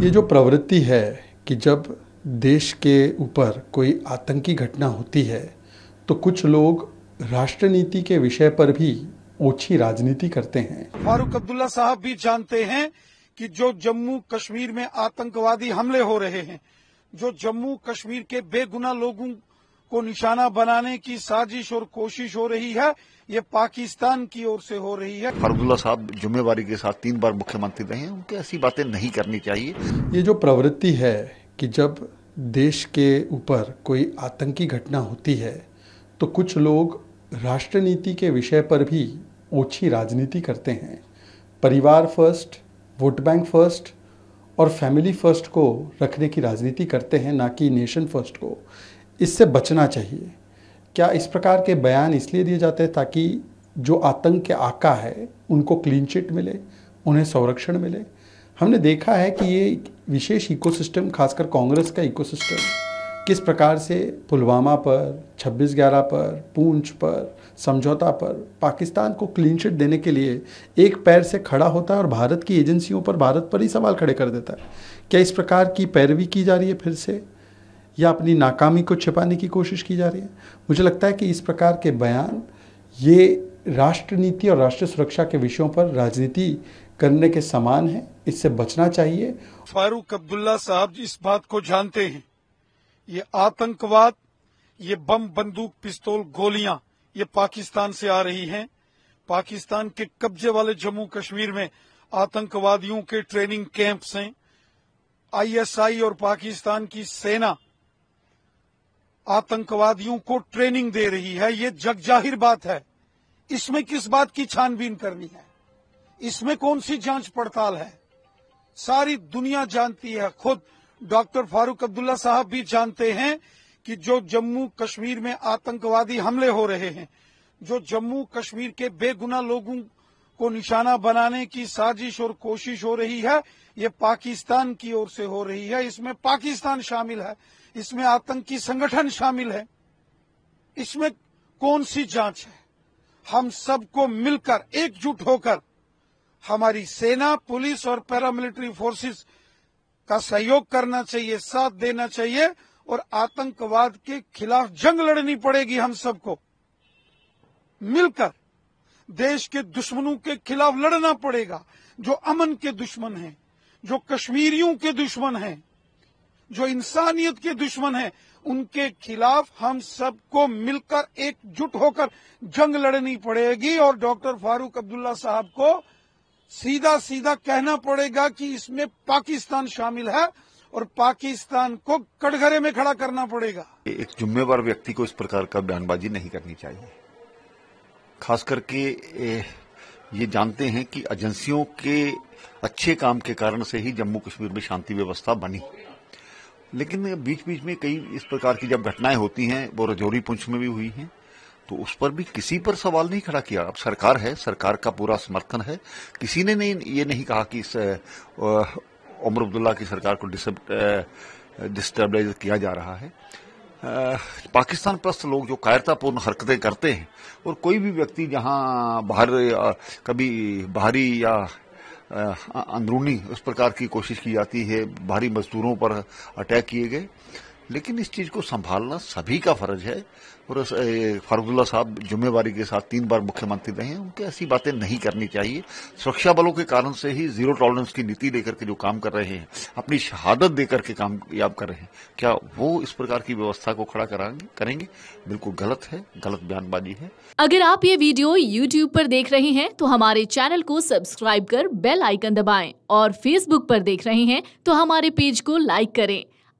ये जो प्रवृत्ति है कि जब देश के ऊपर कोई आतंकी घटना होती है तो कुछ लोग राष्ट्रनीति के विषय पर भी ओछी राजनीति करते हैं फारूक अब्दुल्ला साहब भी जानते हैं कि जो जम्मू कश्मीर में आतंकवादी हमले हो रहे हैं जो जम्मू कश्मीर के बेगुना लोगों को निशाना बनाने की साजिश और कोशिश हो रही है ये पाकिस्तान की ओर से हो रही है फरदुल्ला साहब जुम्मेवारी के साथ तीन बार मुख्यमंत्री रहे हैं उनको ऐसी बातें नहीं करनी चाहिए ये जो प्रवृत्ति है कि जब देश के ऊपर कोई आतंकी घटना होती है तो कुछ लोग राष्ट्र नीति के विषय पर भी ओछी राजनीति करते हैं परिवार फर्स्ट वोट बैंक फर्स्ट और फैमिली फर्स्ट को रखने की राजनीति करते हैं ना कि नेशन फर्स्ट को इससे बचना चाहिए क्या इस प्रकार के बयान इसलिए दिए जाते हैं ताकि जो आतंक के आका है उनको क्लीन चिट मिले उन्हें संरक्षण मिले हमने देखा है कि ये विशेष इकोसिस्टम खासकर कांग्रेस का इकोसिस्टम किस प्रकार से पुलवामा पर छब्बीस ग्यारह पर पूंछ पर समझौता पर पाकिस्तान को क्लीन चिट देने के लिए एक पैर से खड़ा होता है और भारत की एजेंसियों पर भारत पर ही सवाल खड़े कर देता है क्या इस प्रकार की पैरवी की जा रही है फिर से या अपनी नाकामी को छिपाने की कोशिश की जा रही है मुझे लगता है कि इस प्रकार के बयान ये राष्ट्र नीति और राष्ट्र सुरक्षा के विषयों पर राजनीति करने के समान है इससे बचना चाहिए फारूक अब्दुल्ला साहब इस बात को जानते हैं ये आतंकवाद ये बम बंदूक पिस्तौल गोलियां ये पाकिस्तान से आ रही हैं पाकिस्तान के कब्जे वाले जम्मू कश्मीर में आतंकवादियों के ट्रेनिंग कैंप्स हैं आईएसआई और पाकिस्तान की सेना आतंकवादियों को ट्रेनिंग दे रही है ये जग जाहिर बात है इसमें किस बात की छानबीन करनी है इसमें कौन सी जांच पड़ताल है सारी दुनिया जानती है खुद डॉक्टर फारूक अब्दुल्ला साहब भी जानते हैं कि जो जम्मू कश्मीर में आतंकवादी हमले हो रहे हैं जो जम्मू कश्मीर के बेगुना लोगों को निशाना बनाने की साजिश और कोशिश हो रही है ये पाकिस्तान की ओर से हो रही है इसमें पाकिस्तान शामिल है इसमें आतंकी संगठन शामिल है इसमें कौन सी जांच है हम सबको मिलकर एकजुट होकर हमारी सेना पुलिस और पैरामिलिट्री फोर्सेस का सहयोग करना चाहिए साथ देना चाहिए और आतंकवाद के खिलाफ जंग लड़नी पड़ेगी हम सबको मिलकर देश के दुश्मनों के खिलाफ लड़ना पड़ेगा जो अमन के दुश्मन हैं, जो कश्मीरियों के दुश्मन हैं, जो इंसानियत के दुश्मन हैं, उनके खिलाफ हम सबको मिलकर एकजुट होकर जंग लड़नी पड़ेगी और डॉक्टर फारूक अब्दुल्ला साहब को सीधा सीधा कहना पड़ेगा कि इसमें पाकिस्तान शामिल है और पाकिस्तान को कटघरे में खड़ा करना पड़ेगा एक जुम्मेवार व्यक्ति को इस प्रकार का बयानबाजी नहीं करनी चाहिए खास करके ये जानते हैं कि एजेंसियों के अच्छे काम के कारण से ही जम्मू कश्मीर में शांति व्यवस्था बनी लेकिन बीच बीच में कई इस प्रकार की जब घटनाएं होती हैं वो रजौरी पुंछ में भी हुई हैं तो उस पर भी किसी पर सवाल नहीं खड़ा किया अब सरकार है सरकार का पूरा समर्थन है किसी ने नहीं ये नहीं कहा कि इस उमर अब्दुल्ला की सरकार को डिस्टर्बलाइज किया जा रहा है पाकिस्तान प्रस्त लोग जो कायरतापूर्ण हरकतें करते हैं और कोई भी व्यक्ति जहां बाहर कभी बाहरी या अंदरूनी उस प्रकार की कोशिश की जाती है बाहरी मजदूरों पर अटैक किए गए लेकिन इस चीज को संभालना सभी का फर्ज है और फारूकुल्ला साहब जुम्मेवारी के साथ तीन बार मुख्यमंत्री रहे उनके ऐसी बातें नहीं करनी चाहिए सुरक्षा बलों के कारण से ही जीरो टॉलरेंस की नीति लेकर के जो काम कर रहे हैं अपनी शहादत देकर के काम याब कर रहे हैं क्या वो इस प्रकार की व्यवस्था को खड़ा कराएंगे करेंगे बिल्कुल गलत है गलत बयानबाजी है अगर आप ये वीडियो यूट्यूब आरोप देख रहे हैं तो हमारे चैनल को सब्सक्राइब कर बेल आइकन दबाए और फेसबुक आरोप देख रहे हैं तो हमारे पेज को लाइक करें